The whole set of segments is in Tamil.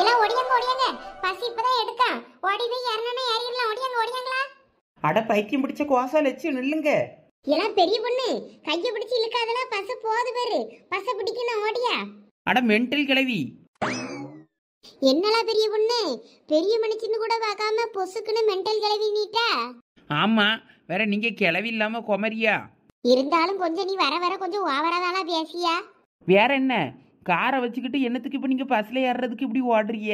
எல்லாம் ஒடியங்க ஒடியங்க பசி இப்பதான் எடுக்கா ஓடி போய் ஏறணும்னா ஏறிடலாம் ஒடியங்க ஒடியங்களா அட பைத்தியம் பிடிச்ச கோசா லட்சியம் நில்லுங்க எல்லாம் பெரிய பொண்ணு கையை பிடிச்சி இழுக்காதல பசு போது பேரு பச பிடிக்கணும் ஓடியா அட மென்டல் கிளவி என்னடா பெரிய பொண்ணு பெரிய மனுஷன்னு கூட பார்க்காம பொசுக்குன்னு மென்டல் கிளவி நீட்டா ஆமா வேற நீங்க கிளவி இல்லாம குமரியா இருந்தாலும் கொஞ்சம் நீ வர வர கொஞ்சம் ஓவராதாலாம் பேசியா வேற என்ன காரை வச்சுக்கிட்டு என்னத்துக்கு இப்போ நீங்கள் பஸ்ஸில் ஏறுறதுக்கு இப்படி ஓடுறிய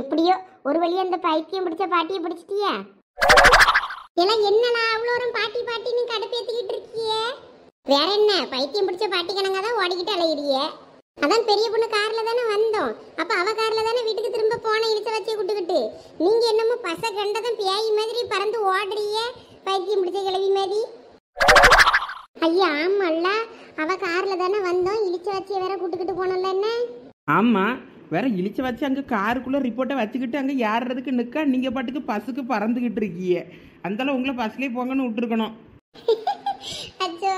எப்படியோ ஒரு வழி அந்த பைத்தியம் பிடிச்ச பாட்டியை பிடிச்சிட்டியா ஏன்னா என்னடா அவ்வளோ ஒரு பாட்டி பாட்டின்னு கடுப்பேத்திக்கிட்டு இருக்கியே வேற என்ன பைத்தியம் பிடிச்ச பாட்டி கணங்க தான் ஓடிக்கிட்டு அலையிறிய அதான் பெரிய பொண்ணு கார்ல தானே வந்தோம் அப்ப அவ கார்ல தானே வீட்டுக்கு திரும்ப போன இழுச்ச வச்சு கூட்டுக்கிட்டு நீங்க என்னமோ பச கண்டதும் பேய் மாதிரி பறந்து ஓடுறிய பைத்தியம் பிடிச்ச கிழவி மாதிரி ஐயா ஆமால்ல அவன் காரில் தானே வந்தோம் இழிச்ச வச்சு வேற கூட்டுக்கிட்டு போனோம்ல என்ன ஆமா வேற இழிச்சு வச்சு அங்கே காருக்குள்ளே ரிப்போர்ட்டை வச்சுக்கிட்டு அங்கே ஏறுறதுக்கு நிற்கா நீங்கள் பாட்டுக்கு பஸ்ஸுக்கு பறந்துக்கிட்டு இருக்கீங்க அந்தால உங்களை பஸ்லேயே போங்கன்னு விட்டுருக்கணும் அச்சோ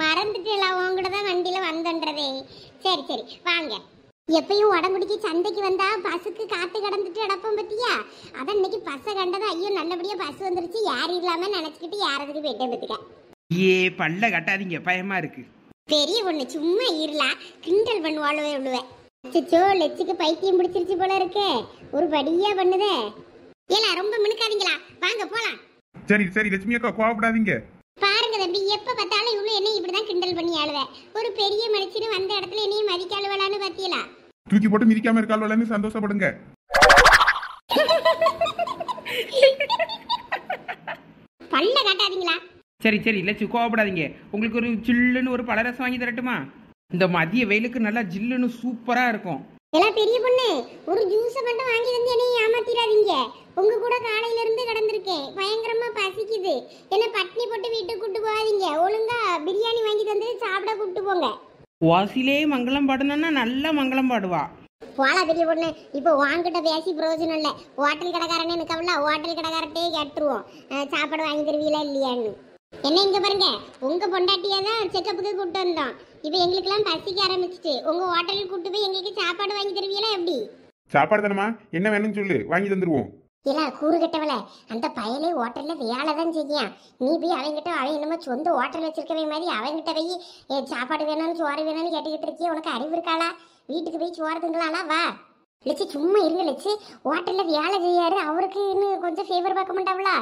மறந்துட்டேலாம் உங்ககிட்ட தான் வண்டியில் வந்தோன்றதே சரி சரி வாங்க எப்பயும் உடம்புடிக்கு சந்தைக்கு வந்தா பஸ்ஸுக்கு காத்து கடந்துட்டு அடப்போம் பத்தியா அதான் இன்னைக்கு பஸ்ஸை கண்டது ஐயோ நல்லபடியா பஸ் வந்துருச்சு யார் இல்லாம நினைச்சுக்கிட்டு யாரதுக்கு போயிட்டே பத்துக்க ஏ பல்ல கட்டாதீங்க பயமா இருக்கு பெரிய பொண்ணு சும்மா இருலாம் கிண்டல் பண்ணுவாளுவே விழுவேன் அச்சோ லெச்சுக்கு பைத்தியம் பிடிச்சிருச்சு போல இருக்கே ஒரு படியா பண்ணுதே ஏலா ரொம்ப மினுக்காதீங்களா வாங்க போலாம் சரி சரி லட்சுமி அக்கா கோவப்படாதீங்க பாருங்க தம்பி எப்ப பார்த்தாலும் இவ்வளவு என்ன இப்படிதான் கிண்டல் பண்ணி ஆளுவ ஒரு பெரிய மனுஷனு வந்த இடத்துல என்னையும் மதிக்க அழுவலான்னு பாத்தீங்களா தூக்கி போட்டு மிதிக்காம இருக்காளுவலான்னு சந்தோஷப்படுங்க பல்ல காட்டாதீங்களா சரி சரி லட்சு கோவப்படாதீங்க உங்களுக்கு ஒரு சில்லுன்னு ஒரு பலரசம் வாங்கி தரட்டுமா இந்த மதிய வெயிலுக்கு நல்லா ஜில்லுன்னு சூப்பரா இருக்கும் எல்லாம் பெரிய பொண்ணு ஒரு ஜூஸ் மட்டும் வாங்கி வந்து என்னை ஏமாத்திராதீங்க உங்க கூட காலையில இருந்து கடந்திருக்கேன் பயங்கரமா பசிக்குது என்ன பட்னி போட்டு வீட்டுக்கு கூட்டு போகாதீங்க ஒழுங்கா பிரியாணி வாங்கி தந்து சாப்பிட கூட்டு போங்க வாசிலே மங்களம் பாடணும்னா நல்லா மங்களம் பாடுவா போலா பெரிய பொண்ணு இப்போ வாங்கிட்ட பேசி பிரயோஜனம் இல்லை ஹோட்டல் கடைக்காரனே நிற்கவில்ல ஹோட்டல் கடைக்காரட்டே கேட்டுருவோம் சாப்பாடு வாங்கி தருவீங்களா இல்லையான்னு என்ன இங்க பாருங்க உங்க பொண்டாட்டியா தான் செக்கப்புக்கு கூப்பிட்டு வந்தோம் இப்போ எங்களுக்கெல்லாம் பசிக்க ஆரம்பிச்சுட்டு உங்க ஹோட்டலுக்கு கூட்டு போய் எங்களுக்கு சாப்பாடு வாங்கி தருவீங்களா எப்படி சாப்பாடு தானமா என்ன வேணும்னு சொல்லு வாங்கி தந்துருவோம் இல்ல கூறு கட்டவள அந்த பயலே ஹோட்டல்ல வேலை தான் செய்யான் நீ போய் அவங்கிட்ட அவன் என்னமோ சொந்த ஹோட்டல் வச்சிருக்கவே மாதிரி அவங்கிட்ட போய் ஏ, சாப்பாடு வேணும்னு சோறு வேணும்னு கேட்டுக்கிட்டு இருக்கியே உனக்கு அறிவு இருக்காளா வீட்டுக்கு போய் சோறு திங்களாளா வா லட்சி சும்மா இருங்க லட்சி ஹோட்டலில் வேலை செய்யாரு அவருக்கு இன்னும் கொஞ்சம் ஃபேவர் பார்க்க மாட்டாங்களா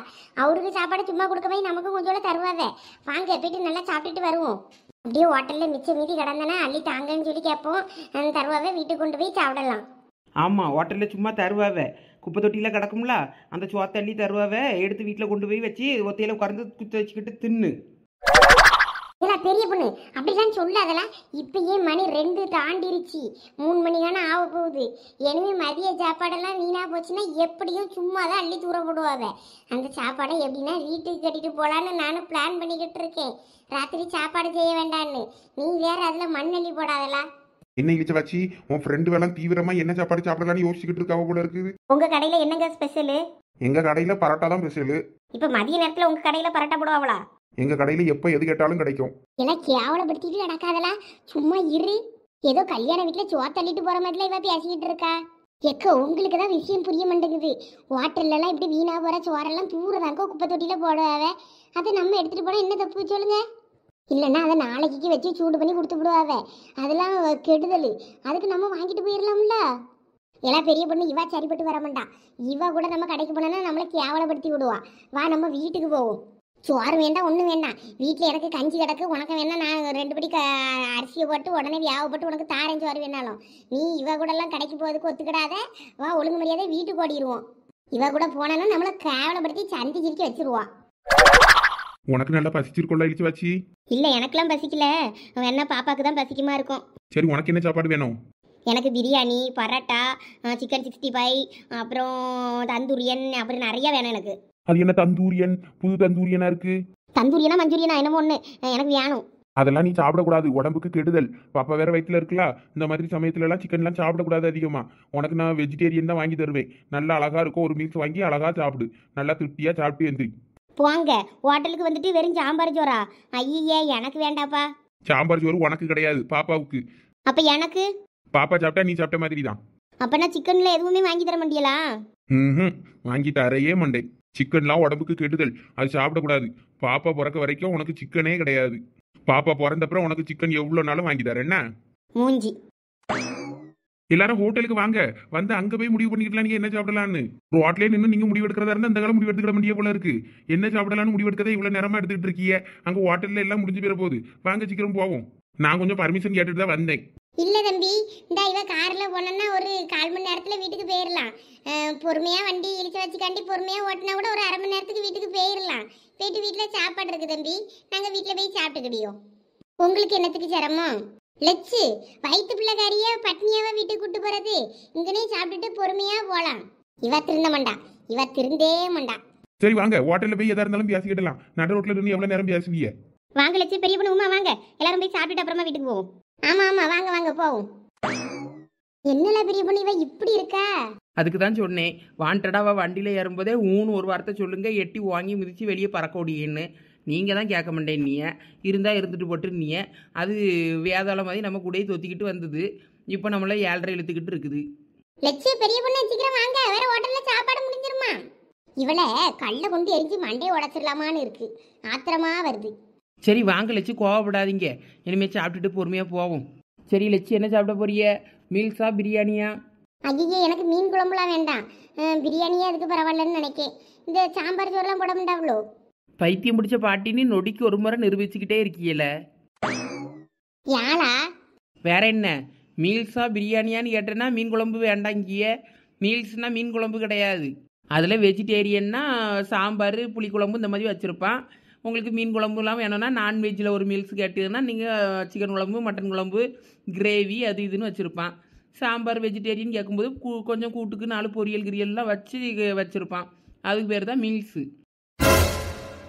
அவருக்கு சாப்பாடு சும்மா கொடுக்க போய் நமக்கும் கொஞ்சோட தருவாத வாங்க போயிட்டு நல்லா சாப்பிட்டுட்டு வருவோம் அப்படியே ஹோட்டலில் மிச்சம் மீதி கிடந்தனா அள்ளி தாங்கன்னு சொல்லி கேட்போம் தருவாவே வீட்டுக்கு கொண்டு போய் சாப்பிடலாம் ஆமாம் ஹோட்டலில் சும்மா தருவாவே குப்பை தொட்டியில் கிடக்கும்ல அந்த சோத்தை அள்ளி தருவாவே எடுத்து வீட்டில் கொண்டு போய் வச்சு ஒத்தையில் உட்காந்து குத்து வச்சுக்கிட்டு தின்னு ஏடா பெரிய பொண்ணு அப்படிலாம் சொல்லாதல இப்பயே மணி ரெண்டு தாண்டிருச்சு மூணு மணி தானே ஆக போகுது எனவே மதிய சாப்பாடெல்லாம் வீணாக போச்சுன்னா எப்படியும் சும்மா தான் அள்ளி தூர போடுவாத அந்த சாப்பாடை எப்படின்னா வீட்டுக்கு கட்டிட்டு போகலான்னு நானும் பிளான் பண்ணிக்கிட்டு இருக்கேன் ராத்திரி சாப்பாடு செய்ய வேண்டான்னு நீ வேற அதில் மண்ணள்ளி போடாதலா என்ன இழிச்சவாச்சி உன் ஃப்ரெண்டு வேலாம் தீவிரமா என்ன சாப்பாடு சாப்பிடலாம்னு யோசிச்சுட்டு இருக்காவ போல இருக்குது உங்க கடையில என்னங்க ஸ்பெஷலு எங்க கடையில பரோட்டா தான் ஸ்பெஷலு இப்போ மதிய நேரத்தில் உங்க கடையில பரோட்டா போடுவாங்களா எங்க கடையில எப்ப எது கேட்டாலும் கிடைக்கும் எல்லாம் கேவலப்படுத்திட்டு நடக்காதெல்லாம் சும்மா இரு ஏதோ கல்யாண வீட்டுல சோ தள்ளிட்டு போற மாதிரி இவ பேசிக்கிட்டு இருக்கா எக்க உங்களுக்கு தான் விஷயம் புரிய மாட்டேங்குது எல்லாம் இப்படி வீணா போற சோறெல்லாம் தூரதாங்க குப்பை தொட்டில போடுவாவ அதை நம்ம எடுத்துட்டு போனா என்ன தப்பு சொல்லுங்க இல்லைன்னா அதை நாளைக்கு வச்சு சூடு பண்ணி கொடுத்து விடுவாவ அதெல்லாம் கெடுதல் அதுக்கு நம்ம வாங்கிட்டு போயிடலாம்ல எல்லாம் பெரிய பொண்ணு இவா சரிப்பட்டு வர மாட்டான் இவா கூட நம்ம கடைக்கு போனா நம்மளை கேவலப்படுத்தி விடுவா வா நம்ம வீட்டுக்கு போவோம் சோறு வேண்டாம் ஒன்றும் வேண்டாம் வீட்டில் எனக்கு கஞ்சி கிடக்கு உனக்கு வேணா நான் ரெண்டு படி க அரிசியை போட்டு உடனே வியாபப்பட்டு உனக்கு தாரஞ்சு சோறு வேணாலும் நீ இவ கூடலாம் கடைக்கு போகிறதுக்கு ஒத்துக்கிடாத வா ஒழுங்கு மரியாதை வீட்டுக்கு ஓடிடுவோம் இவ கூட போனாலும் நம்மளை கேவலப்படுத்தி சந்தி சிரிக்க வச்சிருவோம் உனக்கு நல்லா பசிச்சிருக்கோல்ல இழிச்சு இல்ல எனக்கெல்லாம் பசிக்கல வேணா பாப்பாக்கு தான் பசிக்குமா இருக்கும் சரி உனக்கு என்ன சாப்பாடு வேணும் எனக்கு biryani parotta chicken sixty five அப்புறம் தந்தூரியன் அப்புறம் நிறையா வேணும் எனக்கு அது என்ன தந்தூரியன் புது தந்தூரியனா இருக்கு தந்தூரியனா மஞ்சூரியனா என்னமோ ஒண்ணு எனக்கு வேணும் அதெல்லாம் நீ சாப்பிடக்கூடாது உடம்புக்கு கெடுதல் பாப்பா வேற வயிற்றுல இருக்கலாம் இந்த மாதிரி சமயத்துல எல்லாம் சிக்கன்லாம் சாப்பிடக்கூடாது அதிகமா உனக்கு நான் வெஜிடேரியன் தான் வாங்கி தருவேன் நல்லா அழகா இருக்கும் ஒரு மீல்ஸ் வாங்கி அழகா சாப்பிடு நல்லா திருப்தியா சாப்பிட்டு எந்திரி போங்க ஹோட்டலுக்கு வந்துட்டு வெறும் சாம்பார் சோறா ஐயே எனக்கு வேண்டாப்பா சாம்பார் சோறு உனக்கு கிடையாது பாப்பாவுக்கு அப்ப எனக்கு பாப்பா சாப்பிட்டா நீ சாப்பிட்ட மாதிரி தான் அப்ப நான் சிக்கன்ல எதுவுமே வாங்கி தர மாட்டியலா ம் வாங்கி தரையே மண்டை சிக்கன்லாம் உடம்புக்கு கெடுதல் அது சாப்பிடக்கூடாது பாப்பா பிறக்க வரைக்கும் உனக்கு சிக்கனே கிடையாது பாப்பா பிறந்தப்புறம் உனக்கு சிக்கன் எவ்வளோ வாங்கி வாங்கிதார் என்ன எல்லாரும் ஹோட்டலுக்கு வாங்க வந்து அங்க போய் முடிவு பண்ணிக்கலாம் நீங்க என்ன சாப்பிடலாம்னு ஹோட்டலே நின்று நீங்க முடிவு எடுக்கிறதா இருந்தா அந்த காலம் முடிவு எடுத்துக்கிட முடிய போல இருக்கு என்ன சாப்பிடலாம்னு முடிவு எடுக்கிறத இவ்வளவு நேரமா எடுத்துக்கிட்டு இருக்கீங்க அங்க ஹோட்டல்ல எல்லாம் முடிஞ்சு போயிட போகுது வாங்க சீக்கிரம் போவோம் நான் கொஞ்சம் பர்மிஷன் கேட்டுட்டு தான் வந்தேன் இல்லை தம்பி இந்த இவ காரில் போனோன்னா ஒரு கால் மணி நேரத்தில் வீட்டுக்கு போயிடலாம் பொறுமையாக வண்டி இழுத்து வச்சுக்காண்டி பொறுமையாக ஓட்டினா கூட ஒரு அரை மணி நேரத்துக்கு வீட்டுக்கு போயிடலாம் போயிட்டு வீட்டில் சாப்பாடு இருக்குது தம்பி நாங்கள் வீட்டில் போய் சாப்பிட்டுக்கிடியோ உங்களுக்கு என்னத்துக்கு சிரமம் லட்சு வயிற்று பிள்ளைக்காரிய பட்னியாவை வீட்டுக்கு கூட்டு போகிறது இங்கனே சாப்பிட்டுட்டு பொறுமையாக போகலாம் இவ திருந்த மாண்டா இவ திருந்தே மாண்டா சரி வாங்க ஹோட்டலில் போய் எதாக இருந்தாலும் பேசிக்கிடலாம் நடு ரோட்டில் இருந்து எவ்வளோ நேரம் பேசுவீங்க வாங்க லட்சி பெரிய பொண்ணு உமா வாங்க எல்லாரும் போய் சாப்பிட்டுட்டு அப்புறமா வீட்டுக்கு போவோம் ஆமா ஆமா வாங்க வாங்க போவோம் என்னல பெரிய பொண்ணு இவ இப்படி இருக்கா அதுக்கு தான் சொன்னேன் வாண்டடாவா வண்டியில் ஏறும்போதே ஊன் ஒரு வார்த்தை சொல்லுங்க எட்டி வாங்கி மிதிச்சு வெளியே பறக்க முடியுன்னு நீங்கள் தான் கேட்க மாட்டேன் நீ இருந்தால் இருந்துட்டு போட்டுருந்தீங்க அது வேதாள மாதிரி நம்ம கூடயே தொத்திக்கிட்டு வந்தது இப்போ நம்மளே ஏழரை இழுத்துக்கிட்டு இருக்குது லட்சிய பெரிய பொண்ணு சீக்கிரம் வாங்க வேற ஹோட்டல்ல சாப்பாடு முடிஞ்சிருமா இவளை கல்ல கொண்டு எரிஞ்சு மண்டையை உடச்சிடலாமான்னு இருக்கு ஆத்திரமா வருது சரி வாங்க லட்சி கோவப்படாதீங்க இனிமேல் சாப்பிட்டுட்டு பொறுமையாக போவோம் சரி லட்சி என்ன சாப்பிட போறிய மீல்ஸா பிரியாணியா ஐயே எனக்கு மீன் குழம்புலாம் வேண்டாம் பிரியாணியே அதுக்கு பரவாயில்லன்னு நினைக்கேன் இந்த சாம்பார் சோறுலாம் போட மாட்டாங்களோ பைத்தியம் பிடிச்ச பாட்டின்னு நொடிக்கு ஒரு முறை நிரூபிச்சுக்கிட்டே இருக்கீல யாழா வேற என்ன மீல்ஸா பிரியாணியான்னு கேட்டேன்னா மீன் குழம்பு வேண்டாங்கிய மீல்ஸ்னால் மீன் குழம்பு கிடையாது அதில் வெஜிடேரியன்னா சாம்பார் புளிக்குழம்பு இந்த மாதிரி வச்சுருப்பான் உங்களுக்கு மீன் இல்லாமல் வேணும்னா நான்வெஜ்ஜில் ஒரு மீல்ஸ் கேட்டீங்கன்னா நீங்கள் சிக்கன் குழம்பு மட்டன் குழம்பு கிரேவி அது இதுன்னு வச்சுருப்பான் சாம்பார் வெஜிடேரியன் கேட்கும்போது கொஞ்சம் கூட்டுக்கு நாலு பொரியல் கிரியல்லாம் வச்சு வச்சுருப்பான் அதுக்கு பேர் தான் மீல்ஸு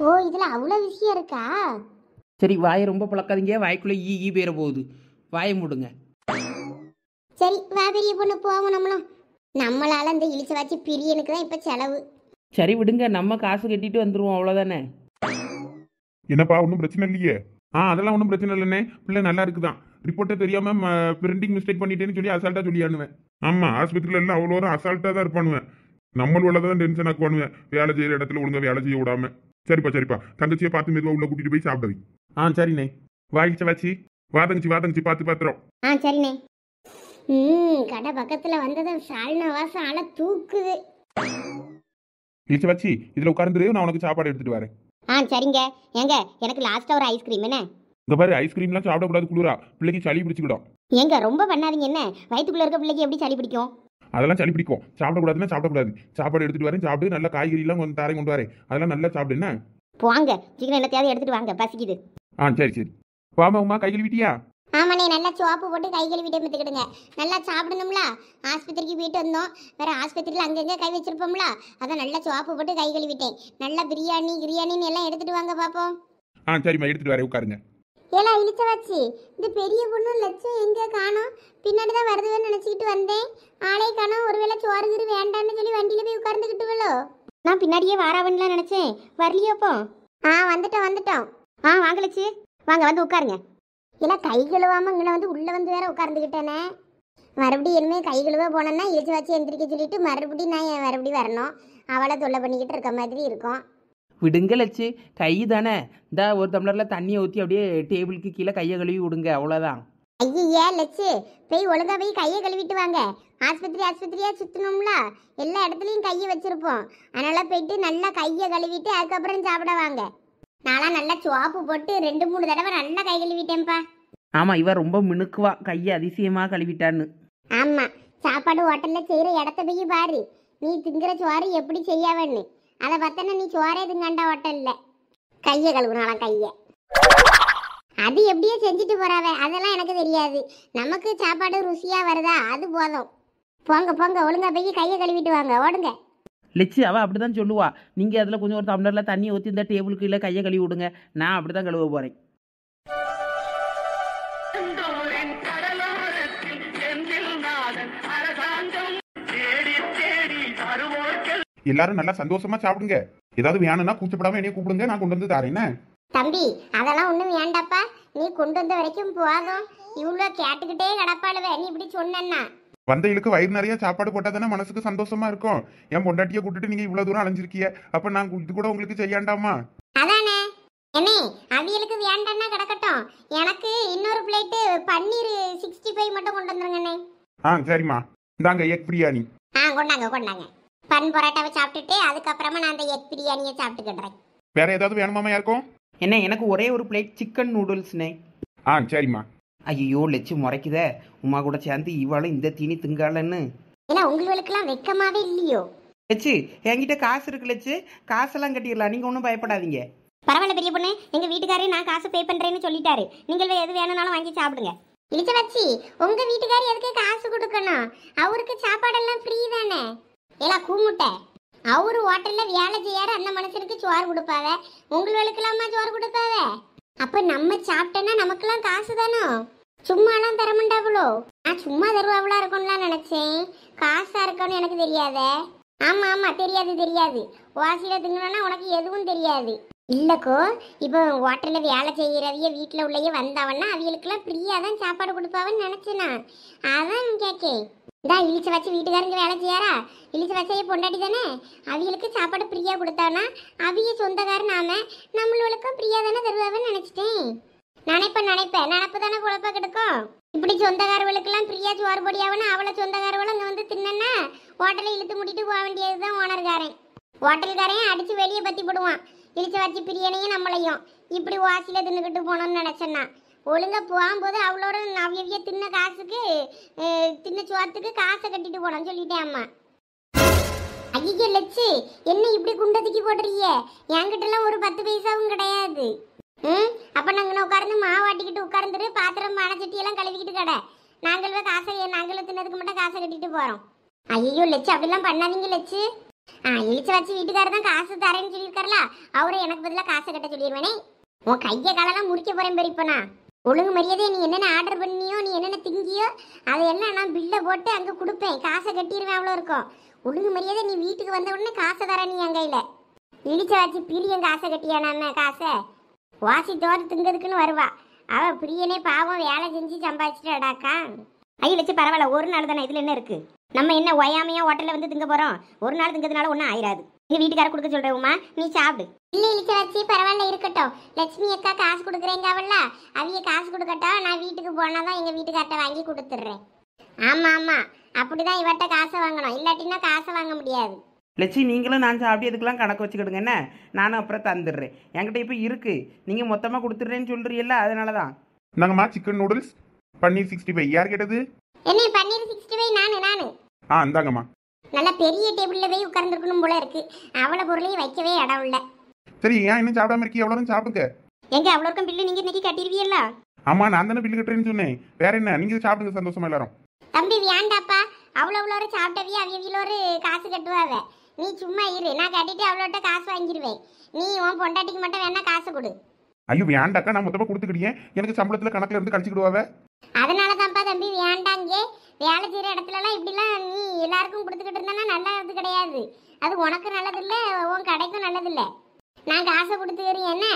ஓ இதில் அவ்வளோ விஷயம் இருக்கா சரி வாயை ரொம்ப பழக்காதீங்க வாய்க்குள்ளே ஈ ஈ பேர போகுது வாயை முடுங்க சரி வா பெரிய பொண்ணு போவோம் நம்மளும் நம்மளால இந்த இழிச்ச வச்சு பிரியனுக்கு தான் இப்போ செலவு சரி விடுங்க நம்ம காசு கட்டிட்டு வந்துடுவோம் அவ்வளோதானே என்னப்பா ஒன்றும் பிரச்சனை இல்லையே ஆ அதெல்லாம் ஒன்றும் பிரச்சனை இல்லைண்ணே பிள்ளை நல்லா இருக்குதான் ரிப்போர்ட்டை தெரியாம பிரிண்டிங் மிஸ்டேக் பண்ணிட்டேன்னு சொல்லி அசால்ட்டா சொல்லியானுவேன் ஆமா ஆஸ்பத்திரியில எல்லாம் அவ்வளோ வரும் அசால்ட்டா தான் இருப்பானுவேன் நம்மளோட தான் டென்ஷன் ஆக்குவானுவேன் வேலை செய்யற இடத்துல ஒழுங்கா வேலை செய்ய விடாம சரிப்பா சரிப்பா தங்கச்சியை பார்த்து மெதுவாக உள்ள கூட்டிட்டு போய் சாப்பிட வை ஆ சரிண்ணே வாங்கிச்சு வாச்சி வா தங்கச்சி வா தங்கச்சி பார்த்து பாத்துறோம் ஆ சரிண்ணே ம் கடை பக்கத்துல வந்ததும் வாசம் தூக்குது இதுல உட்கார்ந்துரு நான் உனக்கு சாப்பாடு எடுத்துட்டு வரேன் ஆ சரிங்க ஏங்க எனக்கு லாஸ்ட்டாக ஒரு ஐஸ்கிரீம் என்ன இந்த மாதிரி ஐஸ்கிரீம்லாம் சாப்பிடக்கூடாது குளிரா பிள்ளைக்கு சளி பிடிச்சிக்கிடும் ஏங்க ரொம்ப பண்ணாதீங்க என்ன வயிற்றுக்குள்ள இருக்க பிள்ளைக்கு எப்படி சளி பிடிக்கும் அதெல்லாம் சளி பிடிக்கும் சாப்பிடக்கூடாதுன்னா சாப்பிடக்கூடாது சாப்பாடு எடுத்துட்டு வரேன் சாப்பிட்டு நல்லா காய்கறிலாம் கொஞ்சம் தாரையும் கொண்டு வரேன் அதெல்லாம் நல்லா சாப்பிடு என்ன போங்க சீக்கிரம் எல்லாத்தையாவது எடுத்துட்டு வாங்க பசிக்குது ஆ சரி சரி வாமா உமா கை கழுவிட்டியா ஆமாண்ணே நல்லா சோப்பு போட்டு கை கழுவிட்டு பார்த்துக்கிடுங்க நல்லா சாப்பிடணும்ல ஆஸ்பத்திரிக்கு போயிட்டு வந்தோம் வேறு ஆஸ்பத்திரியில் அங்கங்கே கை வச்சிருப்போம்ல அதான் நல்லா சோப்பு போட்டு கை கழுவிட்டேன் நல்லா பிரியாணி கிரியாணின்னு எல்லாம் எடுத்துகிட்டு வாங்க பார்ப்போம் ஆ சரிம்மா எடுத்துகிட்டு வரேன் உட்காருங்க ஏலா இனிச்சவாச்சி வச்சு இந்த பெரிய பொண்ணு லட்சம் எங்கே காணோம் பின்னாடி தான் வருதுன்னு நினச்சிக்கிட்டு வந்தேன் ஆளே காணோம் ஒருவேளை சோறு கிரு வேண்டான்னு சொல்லி வண்டியில் போய் உட்கார்ந்துக்கிட்டுவளோ நான் பின்னாடியே வாராவன்லாம் நினச்சேன் வரலையோ அப்போ ஆ வந்துட்டோம் வந்துட்டோம் ஆ வாங்க வாங்க வந்து உட்காருங்க எல்லாம் கை கழுவாம இங்கே வந்து உள்ளே வந்து வேற உட்கார்ந்துக்கிட்டேனே மறுபடியும் இனிமேல் கை கழுவ போனேன்னா இழிச்சு வச்சு எந்திரிக்க சொல்லிட்டு மறுபடியும் நான் என் மறுபடியும் வரணும் அவளை தொல்லை பண்ணிக்கிட்டு இருக்க மாதிரி இருக்கும் விடுங்க லட்சு கை தானே இந்த ஒரு டம்ளரில் தண்ணியை ஊற்றி அப்படியே டேபிளுக்கு கீழே கையை கழுவி விடுங்க அவ்வளோதான் ஐயே லட்சு போய் ஒழுங்காக போய் கையை கழுவிட்டு வாங்க ஆஸ்பத்திரி ஆஸ்பத்திரியாக சுற்றணும்ல எல்லா இடத்துலையும் கையை வச்சுருப்போம் அதனால் போயிட்டு நல்லா கையை கழுவிட்டு அதுக்கப்புறம் சாப்பிட வாங்க நான்லாம் நல்லா சுவாப்பு போட்டு ரெண்டு மூணு தடவை நல்லா கை கழுவிட்டேன்ப்பா ஆமா இவ ரொம்ப மினுக்குவா கையை அதிசயமா கழுவிட்டான்னு ஆமா சாப்பாடு ஹோட்டல்ல செய்யற இடத்த போய் பாரு நீ திங்கிற சோறு எப்படி செய்யாவன்னு அதை பார்த்தனா நீ சோறே திங்காண்டா ஹோட்டல்ல கையை கழுவுனாலாம் கையை அது எப்படியே செஞ்சுட்டு போறாவே அதெல்லாம் எனக்கு தெரியாது நமக்கு சாப்பாடு ருசியா வருதா அது போதும் போங்க போங்க ஒழுங்கா போய் கையை கழுவிட்டு வாங்க ஓடுங்க லட்சி அவள் அப்படி தான் சொல்லுவாள் நீங்கள் அதில் கொஞ்சம் ஒரு தமிழரில் தண்ணி ஊற்றி இந்த டேபிளுக்கு இல்லை கையை கழுவி விடுங்க நான் அப்படி தான் கழுவ போகிறேன் எல்லாரும் நல்லா சந்தோஷமா சாப்பிடுங்க ஏதாவது வேணும்னா கூச்சப்படாம என்ன கூப்பிடுங்க நான் கொண்டு வந்து தாரேன் தம்பி அதெல்லாம் ஒண்ணும் வேண்டாப்பா நீ கொண்டு வந்த வரைக்கும் போதும் இவ்வளோ கேட்டுக்கிட்டே கிடப்பாளுவே நீ இப்படி சொன்னா வந்தைகளுக்கு வயிறு நிறைய சாப்பாடு போட்டால் தானே மனசுக்கு சந்தோஷமா இருக்கும் என் பொண்டாட்டியை கூட்டிட்டு நீங்க இவ்வளவு தூரம் அலைஞ்சிருக்கீங்க அப்ப நான் இது கூட உங்களுக்கு செய்யாண்டாமா அதானே என்னே அவியலுக்கு வேண்டாம்னா கிடக்கட்டும் எனக்கு இன்னொரு பிளேட் பன்னீர் சிக்ஸ்டி ஃபைவ் மட்டும் கொண்டு வந்துருங்கண்ணே ஆ சரிம்மா இந்தாங்க எக் பிரியாணி ஆ கொண்டாங்க கொண்டாங்க பன் பரோட்டாவை சாப்பிட்டுட்டு அதுக்கப்புறமா நான் அந்த எக் பிரியாணியை சாப்பிட்டுக்கிடுறேன் வேற ஏதாவது வேணுமாமா இருக்கும் என்ன எனக்கு ஒரே ஒரு பிளேட் சிக்கன் நூடுல்ஸ்ண்ணே ஆ சரிம்மா ஐயோ லெச்சு முறைக்குத உமா கூட சேர்ந்து இவாளும் இந்த தீனி திங்காளன்னு ஏன்னா உங்களுக்கெல்லாம் வெக்கமாவே இல்லையோ லெச்சு என்கிட்ட காசு இருக்கு லெச்சு காசெல்லாம் கட்டிடலாம் நீங்க ஒன்றும் பயப்படாதீங்க பரவாயில்ல பெரிய பொண்ணு எங்க வீட்டுக்காரே நான் காசு பே பண்றேன்னு சொல்லிட்டாரு நீங்கள் எது வேணும்னாலும் வாங்கி சாப்பிடுங்க இழுச்ச வச்சி உங்க வீட்டுக்காரி எதுக்கு காசு கொடுக்கணும் அவருக்கு சாப்பாடெல்லாம் ஃப்ரீ தானே ஏலா கூமுட்டை அவரு ஹோட்டல்ல வேலை செய்யாரு அந்த மனுஷனுக்கு சோறு கொடுப்பாவ உங்களுக்கு சோறு கொடுப்பாவே அப்போ நம்ம சாப்பிட்டோன்னா நமக்கெல்லாம் காசு தானோ சும்மாலாம் தர நான் சும்மா தருவாவளா இருக்கும்லாம் நினைச்சேன் காசா இருக்கும்னு எனக்கு தெரியாத ஆமா ஆமா தெரியாது தெரியாது வாசியில திங்கணும்னா உனக்கு எதுவும் தெரியாது இல்லைக்கோ இப்போ ஹோட்டலில் வேலை செய்கிறவிய வீட்டில் உள்ளேயே வந்தவன்னா அவங்களுக்குலாம் ஃப்ரீயாக தான் சாப்பாடு கொடுப்பாவன்னு நினச்சேனா அதான் கேட்கேன் இதா இழிச்ச வச்சு வீட்டுக்காரங்க வேலை செய்யாரா இழிச்ச வச்சைய பொண்டாட்டி தானே அவங்களுக்கு சாப்பாடு ஃப்ரீயாக கொடுத்தானா அவங்க சொந்தக்கார நாம நம்மளுக்கும் ஃப்ரீயா தானே தருவாங்க நினச்சிட்டேன் நினைப்பேன் நினைப்பேன் நினப்பு தானே குழப்பம் கிடக்கும் இப்படி சொந்தக்காரவளுக்கெல்லாம் ஃப்ரீயாக சோறு பொடியாவனா அவளை சொந்தக்காரவளும் அங்கே வந்து தின்னன்னா ஹோட்டலை இழுத்து முடிட்டு போக வேண்டியது தான் ஓனர்காரன் ஹோட்டல்காரன் அடித்து வெளியே பற்றி போடுவான் இழிச்ச வச்சு பிரியனையும் நம்மளையும் இப்படி வாசியில தின்னுக்கிட்டு போனோம்னு நினைச்சேன்னா ஒழுங்காக போகும்போது அவளோட நவ்யவிய தின்ன காசுக்கு தின்ன சோத்துக்கு காசை கட்டிட்டு போனோம்னு சொல்லிட்டேன் அம்மா ஐயோ லட்சு என்ன இப்படி குண்டத்துக்கு போடுறீங்க என்கிட்டலாம் ஒரு பத்து பைசாவும் கிடையாது ம் அப்போ நாங்கள் உட்கார்ந்து மாவாட்டிக்கிட்டு உட்காந்துரு பாத்திரம் மனச்சட்டியெல்லாம் கழுவிக்கிட்டு கடை நாங்களே காசை நாங்களும் தின்னதுக்கு மட்டும் காசை கட்டிட்டு போகிறோம் ஐயோ லட்சு அப்படிலாம் பண்ணாதீங்க லட்சு ஆ இழிச்சு வச்சு வீட்டுக்காரர் தான் காசு தரேன்னு சொல்லியிருக்காருல அவரை எனக்கு பதிலாக காசை கட்ட சொல்லிடுவேனே உன் கையை காலெல்லாம் முடிக்க போகிறேன் பெரிய ஒழுங்கு மரியாதை நீ என்னென்ன ஆர்டர் பண்ணியோ நீ என்னென்ன திங்கியோ அதை என்ன நான் பில்லை போட்டு அங்கே கொடுப்பேன் காசை கட்டிடுவேன் அவ்வளோ இருக்கும் ஒழுங்கு மரியாதை நீ வீட்டுக்கு வந்த உடனே காசை தர நீ என் கையில் இடிச்ச வச்சு பிரியன் காசை கட்டியா நாம காசை வாசி தோறு திங்கிறதுக்குன்னு வருவா அவள் பிரியனே பாவம் வேலை செஞ்சு சம்பாதிச்சிட்டாக்கா ஐ வச்சு பரவாயில்ல ஒரு நாள் தானே இதில் என்ன இருக்குது நம்ம என்ன ஒயாமையாக ஹோட்டலில் வந்து திங்க போகிறோம் ஒரு நாள் திங்கிறதுனால ஒன்றும் ஆயிராது எங்கள் வீட்டுக்கார கொடுக்க சொல்கிறேன் உமா நீ சாப்பிடு இல்லை இழிச்சு வச்சு பரவாயில்ல இருக்கட்டும் லட்சுமி அக்கா காசு கொடுக்குறேங்க அவள்ல அவிய காசு கொடுக்கட்டும் நான் வீட்டுக்கு போனால் தான் எங்கள் வீட்டுக்கார்ட்ட வாங்கி கொடுத்துட்றேன் ஆமாம் ஆமாம் அப்படி தான் இவட்ட காசை வாங்கணும் இல்லாட்டினா காசை வாங்க முடியாது லட்சி நீங்களும் நான் சாப்பிட்டு சாப்பிட்டதுக்கெல்லாம் கணக்கு வச்சுக்கிடுங்க என்ன நானும் அப்புறம் தந்துடுறேன் என்கிட்ட இப்போ இருக்கு நீங்கள் மொத்தமாக கொடுத்துட்றேன்னு சொல்கிறீல்ல அதனால தான் நாங்கம்மா chicken noodles paneer sixty five யார் கேட்டது என்ன பன்னீர் சிக்ஸ்டி ஃபைவ் நானு நானு ஆ இந்தாங்கம்மா நல்ல பெரிய டேபிள்ல போய் உட்கார்ந்துருக்கணும் போல இருக்கு அவ்வளோ பொருளையும் வைக்கவே இடம் இல்லை சரி ஏன் இன்னும் சாப்பிடாம இருக்கீங்க எவ்வளவு சாப்பிடுங்க எங்க அவ்வளோக்கும் பில்லு நீங்க இன்னைக்கு கட்டிருவியல்ல ஆமா நான் தானே பில்லு கட்டுறேன்னு சொன்னேன் வேற என்ன நீங்க சாப்பிடுங்க சந்தோஷமா எல்லாரும் தம்பி வேண்டாப்பா அவ்வளவு அவ்வளோ சாப்பிட்டவி அவ்வளோ ஒரு காசு கட்டுவாத நீ சும்மா இரு நான் கட்டிட்டு அவ்வளோட்ட காசு வாங்கிடுவேன் நீ உன் பொண்டாட்டிக்கு மட்டும் வேணா காசு கொடு ஐயோ வேண்டாக்கா நான் மொத்தமாக கொடுத்துக்கிட்டேன் எனக்கு சம்பளத்தில் கணக்கில் இருந்து கழிச்சுக்கிடுவாவே அதனால தான்ப்பா தம்பி வேண்டாம் வேலை செய்கிற இடத்துலலாம் இப்படிலாம் நீ எல்லாருக்கும் கொடுத்துக்கிட்டு இருந்தானா நல்லது கிடையாது அது உனக்கு நல்லதில்லை உன் கடைக்கும் நல்லதில்லை நான் காசை கொடுத்துக்கிறேன் என்ன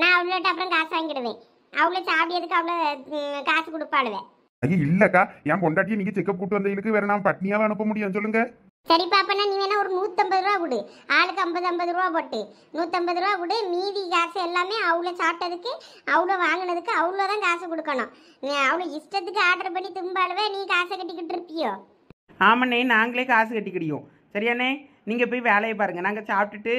நான் அவ்வளோட்ட அப்புறம் காசு வாங்கிடுவேன் அவ்வளோ சாப்பிட்டதுக்கு அவ்வளோ காசு கொடுப்பாளுவேன் ஐயோ இல்லக்கா என் பொண்டாட்டியை நீங்கள் செக்கப் கூட்டு வந்தவங்களுக்கு வேற நான் பட்னியாவே அனுப்ப முடியும் சொல்லுங்க சரி பாப்பனா நீ வேணா ஒரு நூற்றம்பது ரூபா கொடு ஆளுக்கு ஐம்பது ஐம்பது ரூபா போட்டு நூற்றம்பது ரூபா கொடு மீதி காசு எல்லாமே அவ்வளோ சாப்பிட்டதுக்கு அவ்வளோ வாங்கினதுக்கு அவ்வளோ தான் காசு கொடுக்கணும் நீ அவ்வளோ இஷ்டத்துக்கு ஆர்டர் பண்ணி தும்பாலவே நீ காசை கட்டிக்கிட்டு இருப்பியோ ஆமாண்ணே நாங்களே காசு கட்டிக்கிடியோம் சரியாண்ணே நீங்கள் போய் வேலையை பாருங்கள் நாங்கள் சாப்பிட்டுட்டு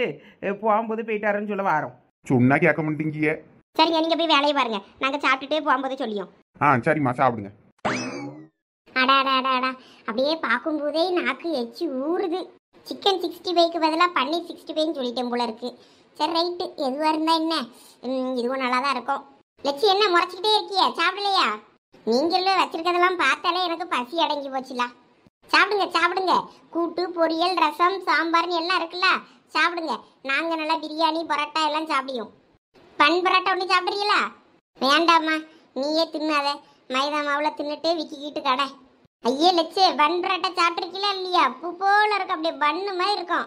போகும்போது போயிட்டாருன்னு சொல்ல வரோம் சொன்னா கேட்க மாட்டீங்க சரிங்க நீங்கள் போய் வேலையை பாருங்கள் நாங்கள் சாப்பிட்டுட்டே போகும்போது சொல்லியும் ஆ சரிம்மா சாப்பிடுங்க அடா அட அட அப்படியே பார்க்கும்போதே நாக்கு எச்சு ஊறுது சிக்கன் சிக்ஸ்டி ஃபைவ்க்கு பதிலாக பன்னீர் சிக்ஸ்டி ஃபைவ்னு சொல்லிட்டேன் போல இருக்கு சரி ரைட்டு எதுவாக இருந்தால் என்ன இதுவும் நல்லா தான் இருக்கும் லட்சி என்ன முறைச்சிக்கிட்டே இருக்கியா சாப்பிடலையா நீங்களும் வச்சிருக்கதெல்லாம் பார்த்தாலே எனக்கு பசி அடங்கி போச்சுலா சாப்பிடுங்க சாப்பிடுங்க கூட்டு பொரியல் ரசம் சாம்பார்னு எல்லாம் இருக்குல்ல சாப்பிடுங்க நாங்கள் நல்லா பிரியாணி பரோட்டா எல்லாம் சாப்பிடுவோம் பன் பரோட்டா ஒன்று சாப்பிட்றீங்களா வேண்டாம்மா நீயே தின்னாத மைதா மாவில் தின்னுட்டு விக்கிக்கிட்டு கடை ஐயே லட்சு பன் பரோட்டா சாப்பிட்ருக்கீங்களா இல்லையா பூ போல இருக்கும் அப்படியே பண்ணு மாதிரி இருக்கும்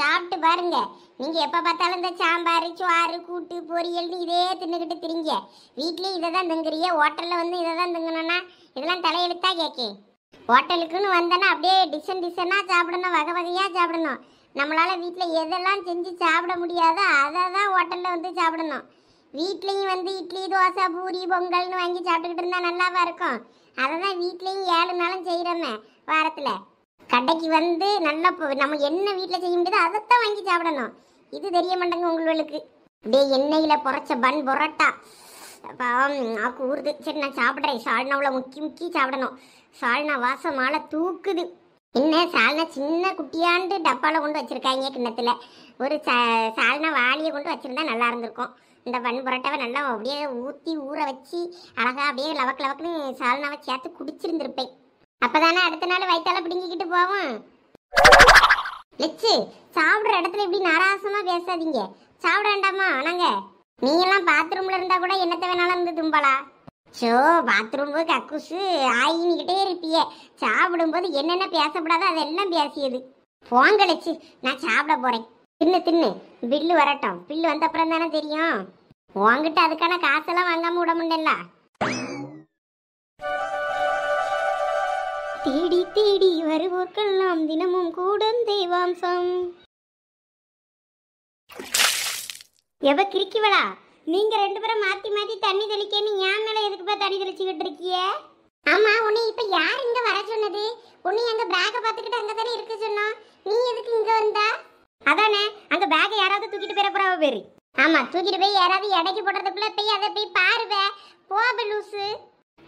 சாப்பிட்டு பாருங்க நீங்கள் எப்போ பார்த்தாலும் இந்த சாம்பார் சுவாறு கூட்டு பொரியல்னு இதே தின்னுக்கிட்டு திரிங்க வீட்லேயும் இதை தான் திங்குறிய ஹோட்டலில் வந்து இதை தான் திங்கணும்னா இதெல்லாம் தலையெழுத்தா கேட்கேன் ஹோட்டலுக்குன்னு வந்தோன்னா அப்படியே டிசன் டிசனாக சாப்பிடணும் வகை வகையாக சாப்பிடணும் நம்மளால் வீட்டில் எதெல்லாம் செஞ்சு சாப்பிட முடியாதோ அதை தான் ஹோட்டலில் வந்து சாப்பிடணும் வீட்லேயும் வந்து இட்லி தோசை பூரி பொங்கல்னு வாங்கி சாப்பிட்டுக்கிட்டு இருந்தால் நல்லாவா இருக்கும் அதை தான் வீட்லேயும் ஏழு நாளும் செய்கிறோமே வாரத்தில் கடைக்கு வந்து நல்லா நம்ம என்ன வீட்டில் செய்ய முடியுதோ அதைத்தான் வாங்கி சாப்பிடணும் இது தெரிய மாட்டேங்க உங்களுக்கு அப்படியே எண்ணெயில் பொறச்ச பன் புரோட்டா ஆக்கு ஊறுது சரி நான் சாப்பிட்றேன் சால்னாவில் முக்கி முக்கி சாப்பிடணும் சால்னா வாசம் மாலை தூக்குது என்ன சால்னா சின்ன குட்டியாண்டு டப்பாவில் கொண்டு வச்சுருக்காங்க கிண்ணத்தில் ஒரு சா சால்னா வாளியை கொண்டு வச்சுருந்தா நல்லா இருந்திருக்கும் இந்த பன் புரோட்டாவை நல்லா அப்படியே ஊற்றி ஊற வச்சு அழகாக அப்படியே லவக்கு லவக்குன்னு சால்னாவை சேர்த்து குடிச்சிருந்துருப்பேன் அப்போதானே அடுத்த நாள் வயிற்றால பிடிங்கிக்கிட்டு போவோம் லெச்சு சாப்பிட்ற இடத்துல இப்படி நாராசமாக பேசாதீங்க சாப்பிட வேண்டாமா ஆனாங்க நீங்களாம் பாத்ரூமில் இருந்தால் கூட என்னத்த வேணாலும் இருந்து தும்பலா ஷோ பாத்ரூம் கக்குசு ஆயின்கிட்டே இருப்பிய சாப்பிடும்போது என்னென்ன பேசப்படாதோ அதெல்லாம் பேசியது போங்க லெச்சு நான் சாப்பிட போகிறேன் தின்னு தின்னு பில்லு வரட்டும் பில்லு வந்த அப்புறம் தானே தெரியும் உங்ககிட்ட அதுக்கான காசெல்லாம் வாங்காம விட முடியல தேடி தேடி வருவோர்க்கெல்லாம் தினமும் கூடும் தெய்வாம்சம் எவ கிரிக்கிவளா நீங்க ரெண்டு பேரும் மாத்தி மாத்தி தண்ணி தெளிக்கன்னு ஏன் மேல எதுக்குப்பா தண்ணி தெளிச்சுக்கிட்டு இருக்கிய ஆமா உன்னை இப்ப யார் இங்க வர சொன்னது உன்னை எங்க பேக்க பாத்துக்கிட்டு அங்க தானே இருக்க சொன்னோம் நீ எதுக்கு இங்க வந்தா அதானே அங்க பேக்கை யாராவது தூக்கிட்டு போயிட போறாவ பேரு ஆமா தூக்கிட்டு போய் யாராவது எடைக்கு போடுறதுக்குள்ள போய் அதை போய் பாருவே போப லூசு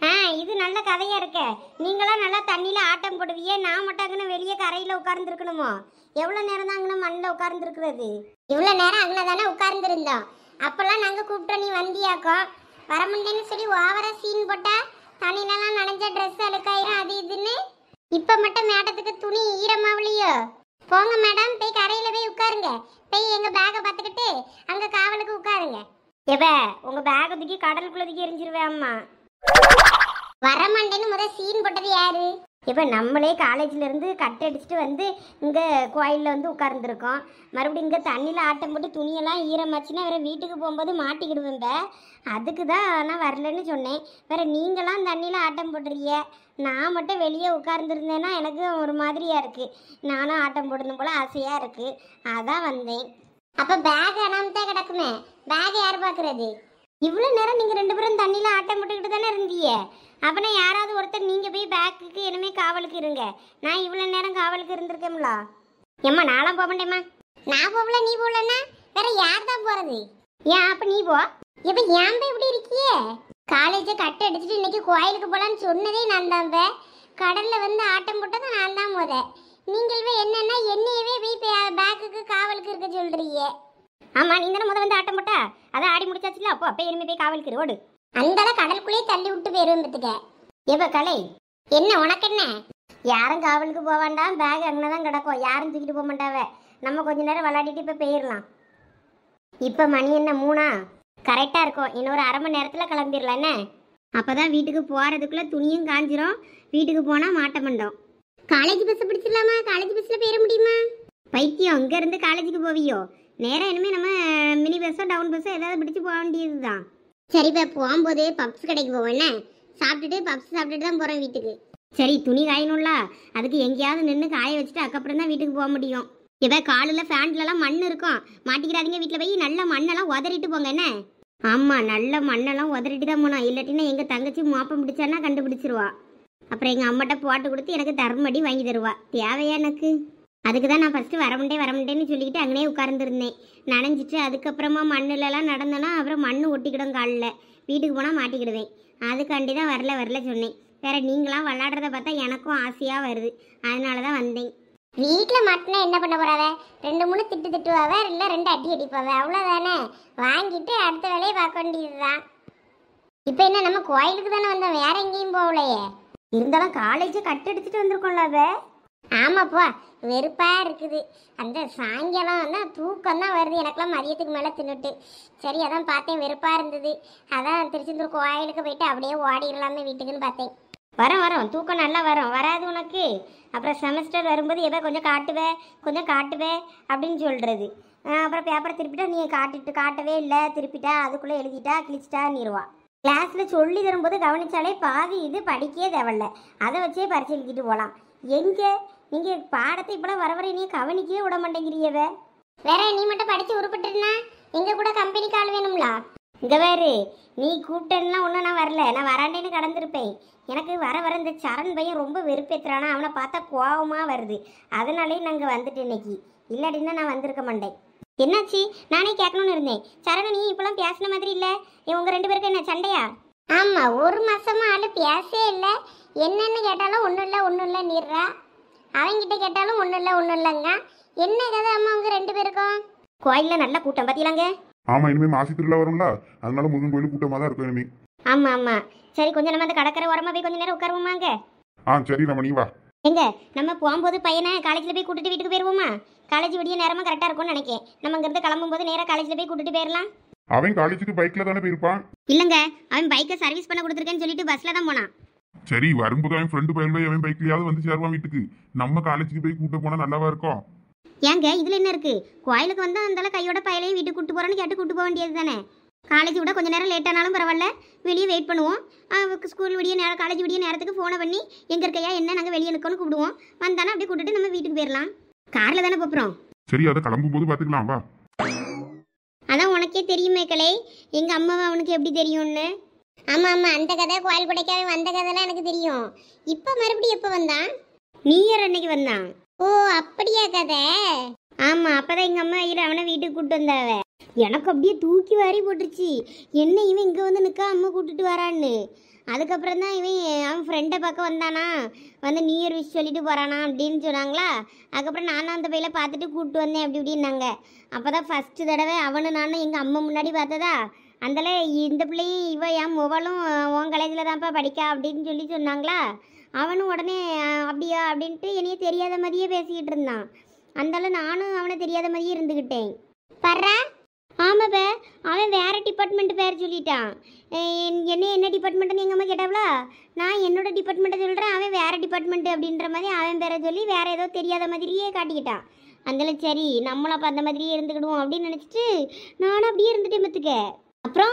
ஆ இது நல்ல கதையா இருக்க நீங்களாம் நல்லா தண்ணியில ஆட்டம் போடுவீங்க நான் மட்டும் வெளியே கரையில உட்கார்ந்துருக்கணுமோ எவ்வளவு நேரம் தான் அங்கே மண்ணில் உட்கார்ந்துருக்குறது இவ்வளோ நேரம் அங்கே தானே உட்கார்ந்துருந்தோம் அப்போல்லாம் நாங்கள் கூப்பிட்டோம் நீ வர வரமுண்டேன்னு சொல்லி ஓவராக சீன் போட்டால் தண்ணிலலாம் நனைஞ்ச ட்ரெஸ் அழுக்காயிரும் அது இதுன்னு இப்போ மட்டும் மேடத்துக்கு துணி ஈரமாவிலையோ போங்க மேடம் போய் கரையில போய் உட்காருங்க போய் எங்கள் பேக பாத்துக்கிட்டு அங்கே காவலுக்கு உட்காருங்க எப்ப உங்கள் பேக்கை தூக்கி கடலுக்குள்ள தூக்கி எரிஞ்சிருவேன் அம்மா வரமாட்டேன்னு முதல் சீன் போட்டது யாரு இப்போ நம்மளே காலேஜில் இருந்து கட் அடிச்சுட்டு வந்து இங்கே கோயிலில் வந்து உட்கார்ந்துருக்கோம் மறுபடியும் இங்கே தண்ணியில் ஆட்டம் போட்டு துணியெல்லாம் ஈரமாச்சுன்னா வேறு வீட்டுக்கு போகும்போது மாட்டிக்கிடுவேன் அதுக்கு தான் நான் வரலன்னு சொன்னேன் வேறு நீங்களாம் தண்ணியில் ஆட்டம் போடுறீங்க நான் மட்டும் வெளியே உட்கார்ந்துருந்தேன்னா எனக்கு ஒரு மாதிரியாக இருக்குது நானும் ஆட்டம் போடணும் போல் ஆசையாக இருக்குது அதான் வந்தேன் அப்போ பேக் அனாமத்தான் கிடக்குமே பேக் யார் பார்க்குறது இவ்வளோ நேரம் நீங்கள் ரெண்டு பேரும் தண்ணியில் ஆட்டம் போட்டுக்கிட்டு தானே இருந்தீங்க அப்போனா யாராவது ஒருத்தர் நீங்கள் போய் பேக்குக்கு இனிமேல் காவலுக்கு இருங்க நான் இவ்வளோ நேரம் காவலுக்கு இருந்திருக்கேம்ல ஏம்மா நானும் போக மாட்டேம்மா நான் போகல நீ போகலண்ணா வேற யார் தான் போகிறது ஏன் அப்போ நீ போ இப்போ ஏன் போய் இப்படி இருக்கியே காலேஜை கட்டை அடிச்சுட்டு இன்னைக்கு கோயிலுக்கு போகலான்னு சொன்னதே நான் தான் இப்போ கடலில் வந்து ஆட்டம் போட்டதும் நான் தான் போதே நீங்கள் என்னென்னா என்னையவே போய் பேக்குக்கு காவலுக்கு இருக்க சொல்கிறீங்க ஆமா நீ தானே முத வந்து ஆட்டம் போட்டா அதான் ஆடி முடிச்சாச்சுல அப்போ அப்போ எருமை போய் காவலுக்கு அந்த அளவு கடலுக்குள்ளேயே தள்ளி விட்டு வேறு வந்துட்டுக்க எவ கலை என்ன உனக்கு என்ன யாரும் காவலுக்கு போக வேண்டாம் பேக் அங்கே தான் கிடக்கும் யாரும் தூக்கிட்டு போக மாட்டாவே நம்ம கொஞ்ச நேரம் விளாடிட்டு இப்போ போயிடலாம் இப்போ மணி என்ன மூணா கரெக்டாக இருக்கும் இன்னொரு அரை மணி நேரத்தில் கிளம்பிடலாம் என்ன அப்போ தான் வீட்டுக்கு போகிறதுக்குள்ளே துணியும் காஞ்சிரும் வீட்டுக்கு போனால் மாட்ட பண்ணோம் காலேஜ் பஸ்ஸை பிடிச்சிடலாமா காலேஜ் பஸ்ஸில் போயிட முடியுமா பைத்தியம் இருந்து காலேஜுக்கு போவியோ நேராக இனிமேல் நம்ம மினி பஸ்ஸோ டவுன் பஸ்ஸோ ஏதாவது பிடிச்சி போக வேண்டியது தான் சரிப்பா போகும்போது பப்ஸ் கடைக்கு போவோம் என்ன சாப்பிட்டுட்டு பப்ஸ் சாப்பிட்டுட்டு தான் போகிறோம் வீட்டுக்கு சரி துணி காயணும்ல அதுக்கு எங்கேயாவது நின்று காய வச்சுட்டு அதுக்கப்புறம் தான் வீட்டுக்கு போக முடியும் இப்போ காலில் ஃபேண்ட்லலாம் மண் இருக்கும் மாட்டிக்கிறாதீங்க வீட்டில் போய் நல்ல மண்ணெல்லாம் உதறிட்டு போங்க என்ன ஆமாம் நல்ல மண்ணெல்லாம் உதறிட்டு தான் போனோம் இல்லாட்டினா எங்கள் தங்கச்சி மாப்பம் பிடிச்சான்னா கண்டுபிடிச்சிருவா அப்புறம் எங்கள் அம்மாட்ட போட்டு கொடுத்து எனக்கு தர்மடி வாங்கி தருவா தேவையா எனக்கு அதுக்கு தான் நான் ஃபஸ்ட்டு வர முடியே வர முடியேன்னு சொல்லிக்கிட்டு அங்கேயே உட்கார்ந்துருந்தேன் நனைஞ்சிட்டு அதுக்கப்புறமா மண்ணுலலாம் நடந்தேன்னா அப்புறம் மண் ஒட்டிக்கிடும் காலில் வீட்டுக்கு போனால் மாட்டிக்கிடுவேன் அதுக்காண்டி தான் வரல வரல சொன்னேன் வேற நீங்களாம் விளாடுறத பார்த்தா எனக்கும் ஆசையாக வருது அதனால தான் வந்தேன் வீட்டில் மாட்டினா என்ன பண்ண போறாவ ரெண்டு மூணு திட்டு திட்டுவாவ இல்லை ரெண்டு அடி அடிப்பாவ அவ்வளோதானே வாங்கிட்டு அடுத்த வேலையை பார்க்க வேண்டியது தான் இப்போ என்ன நம்ம கோயிலுக்கு தானே வந்தோம் வேற எங்கேயும் போகலையே இருந்தாலும் காலேஜை கட்டடிச்சிட்டு வந்திருக்கோம்ல அவ ஆமாப்பா வெறுப்பாக இருக்குது அந்த சாயங்காலம் தான் தூக்கம் தான் வருது எனக்கெல்லாம் மதியத்துக்கு மேலே தின்னுட்டு சரி அதான் பார்த்தேன் வெறுப்பாக இருந்தது அதான் திருச்செந்தூர் கோயிலுக்கு போயிட்டு அப்படியே ஓடிடலாமே வீட்டுக்குன்னு பார்த்தேன் வரும் வரும் தூக்கம் நல்லா வரும் வராது உனக்கு அப்புறம் செமஸ்டர் வரும்போது எதோ கொஞ்சம் காட்டுவே கொஞ்சம் காட்டுவே அப்படின்னு சொல்கிறது அப்புறம் பேப்பரை திருப்பிட்டா நீ காட்டிட்டு காட்டவே இல்லை திருப்பிட்டா அதுக்குள்ளே எழுதிட்டா கிழிச்சிட்டா நீருவா கிளாஸில் சொல்லி தரும்போது கவனித்தாலே பாதி இது படிக்கவே தேவையில்ல அதை வச்சே பரிசு போகலாம் எங்கே நீங்கள் பாடத்தை இப்பெல்லாம் வர வர நீ கவனிக்கவே விட மாட்டேங்கிறியவ வேற நீ மட்டும் படித்து உருப்பிட்டுனா எங்க கூட கம்பெனிக்கு ஆள் வேணும்லா இங்கே வேறு நீ கூப்பிட்டேன்னா ஒன்றும் நான் வரல நான் வராண்டேன்னு கடந்திருப்பேன் எனக்கு வர வர இந்த சரண் பையன் ரொம்ப வெறுப்பேற்றுறானா அவனை பார்த்தா கோபமாக வருது அதனாலே நாங்கள் வந்துட்டேன் இன்னைக்கு இல்லாட்டின்னா நான் வந்திருக்க மாட்டேன் என்னாச்சு நானே கேட்கணும்னு இருந்தேன் சரண் நீ இப்பெல்லாம் பேசின மாதிரி இல்லை உங்கள் ரெண்டு பேருக்கு என்ன சண்டையா ஆமாம் ஒரு மாதமா ஆள் பேசவே இல்லை என்னென்னு கேட்டாலும் ஒன்றும் இல்லை ஒன்றும் இல்லை நீர்றா அவங்கிட்ட கேட்டாலும் ஒன்றும் இல்லை ஒன்றும் இல்லைங்க என்ன கதை அம்மா அவங்க ரெண்டு பேருக்கும் கோயிலில் நல்ல கூட்டம் பார்த்தீங்களாங்க ஆமா இனிமே மாசி திருவிழா வரும்ல அதனால முருகன் கோயில் கூட்டமா தான் இருக்கும் இனிமேல் ஆமா ஆமா சரி கொஞ்சம் நம்ம அந்த கடற்கரை ஓரமா போய் கொஞ்ச நேரம் உட்காருவோமாங்க ஆ சரி நம்ம நீ வா எங்க நம்ம போகும்போது பையனை காலேஜில் போய் கூட்டிட்டு வீட்டுக்கு போயிருவோமா காலேஜ் விடிய நேரமாக கரெக்டா இருக்கும்னு நினைக்கிறேன் நம்ம இங்கிருந்து கிளம்பும்போது நேராக காலேஜில் போய் கூட்டிட்டு போயிடலாம் அவன் காலேஜுக்கு பைக்ல தானே போயிருப்பான் இல்லங்க அவன் பைக்கை சர்வீஸ் பண்ண கொடுத்துருக்கேன்னு சொல்லிட்டு பஸ்ல தான் போனான் சரி வரும்போது அவன் ஃப்ரெண்டு போய் அவன் பைக்லயாவது வந்து சேருவான் வீட்டுக்கு நம்ம காலேஜுக்கு போய் கூட்ட போனா நல்லாவா இருக்கும் ஏங்க இதுல என்ன இருக்கு கோயிலுக்கு வந்தா அந்த கையோட பயலையும் வீட்டுக்கு கூட்டு போறேன்னு கேட்டு கூட்டு போக வேண்டியது தானே காலேஜ் விட கொஞ்சம் நேரம் லேட் ஆனாலும் பரவாயில்ல வெளியே வெயிட் பண்ணுவோம் ஸ்கூல் விடிய நேரம் காலேஜ் விடிய நேரத்துக்கு ஃபோனை பண்ணி எங்கே இருக்கையா என்ன நாங்கள் வெளியே நிற்கணும்னு கூப்பிடுவோம் வந்தானே அப்படியே கூட்டிட்டு நம்ம வீட்டுக்கு போயிடலாம் காரில் தானே போகிறோம் சரி அதை கிளம்பும் போது பார்த்துக்கலாம் வா அதான் உனக்கே தெரியுமே கலை எங்கள் அம்மாவை அவனுக்கு எப்படி தெரியும்னு ஆமாம் ஆமாம் அந்த கதை கோயில் குடைக்காவே வந்த கதைலாம் எனக்கு தெரியும் இப்போ மறுபடியும் எப்போ வந்தான் நீயர் அன்னைக்கு வந்தான் ஓ அப்படியா கதை அப்போ தான் எங்கள் அம்மா ஐயர் அவனை வீட்டுக்கு கூட்டு வந்தாவ எனக்கு அப்படியே தூக்கி வாரி போட்டுருச்சு என்ன இவன் இங்கே வந்து நிற்கா அம்மா கூப்பிட்டுட்டு வரான்னு அதுக்கப்புறம் தான் இவன் அவன் ஃப்ரெண்டை பார்க்க வந்தானா வந்து நியூ இயர் விஷ் சொல்லிட்டு போகிறானா அப்படின்னு சொன்னாங்களா அதுக்கப்புறம் நானும் அந்த பையில பார்த்துட்டு கூப்பிட்டு வந்தேன் அப்படி இப்படின்னாங்க அப்போ தான் ஃபஸ்ட்டு தடவை அவனு நானும் எங்கள் அம்மா முன்னாடி பார்த்ததா அந்தால இந்த பிள்ளையும் இவ என் முவலும் உன் காலேஜில் தான்ப்பா படிக்கா அப்படின்னு சொல்லி சொன்னாங்களா அவனும் உடனே அப்படியா அப்படின்ட்டு என்னையே தெரியாத மாதிரியே பேசிக்கிட்டு இருந்தான் அந்தால நானும் அவனை தெரியாத மாதிரியே இருந்துக்கிட்டேன் பர்ற ஆமாப்ப அவன் வேறு டிபார்ட்மெண்ட் பேர் சொல்லிட்டான் என்ன என்ன டிபார்ட்மெண்ட்டுன்னு எங்கள் அம்மா கேட்டாவளா நான் என்னோட டிபார்ட்மெண்ட்டை சொல்கிறேன் அவன் வேறு டிபார்ட்மெண்ட் அப்படின்ற மாதிரி அவன் பேரை சொல்லி வேறு ஏதோ தெரியாத மாதிரியே காட்டிக்கிட்டான் அதில் சரி நம்மளும் அப்போ அந்த மாதிரியே இருந்துக்கிடுவோம் அப்படின்னு நினச்சிட்டு நானும் அப்படியே இருந்துட்டேன் பார்த்துக்க அப்புறம்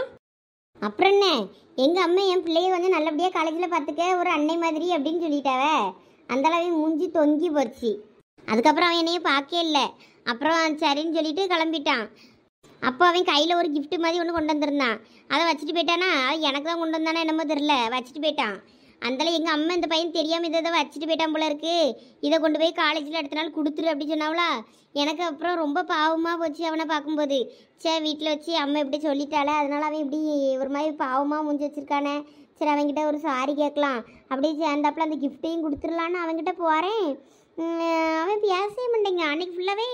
அப்புறம் என்ன எங்கள் அம்மா என் பிள்ளைய வந்து நல்லபடியாக காலேஜில் பார்த்துக்க ஒரு அன்னை மாதிரி அப்படின்னு சொல்லிட்டாவ அந்தளவு மூஞ்சி தொங்கி போச்சு அதுக்கப்புறம் அவன் என்னையும் பார்க்கே இல்லை அப்புறம் சரின்னு சொல்லிட்டு கிளம்பிட்டான் அப்போ அவன் கையில் ஒரு கிஃப்ட் மாதிரி ஒன்று கொண்டு வந்திருந்தான் அதை வச்சுட்டு போயிட்டானா அவன் எனக்கு தான் கொண்டு வந்தானா என்னமோ தெரில வச்சுட்டு போயிட்டான் அந்தல எங்கள் அம்மா இந்த பையன் தெரியாமல் இதை வச்சுட்டு போயிட்டான் போல இருக்கு இதை கொண்டு போய் காலேஜில் அடுத்த நாள் கொடுத்துரு அப்படின்னு சொன்னாவளா எனக்கு அப்புறம் ரொம்ப பாவமாக போச்சு அவனை பார்க்கும்போது சே வீட்டில் வச்சு அம்மா இப்படி சொல்லிட்டாளே அதனால் அவன் இப்படி ஒரு மாதிரி பாவமாக முடிஞ்சு வச்சுருக்கானே சரி அவங்ககிட்ட ஒரு சாரி கேட்கலாம் அப்படியே சேர்ந்தாப்புல அந்த கிஃப்ட்டையும் கொடுத்துடலான்னு அவன்கிட்ட போகிறேன் அவன் பேசவே மாட்டேங்க அன்னைக்கு ஃபுல்லாகவே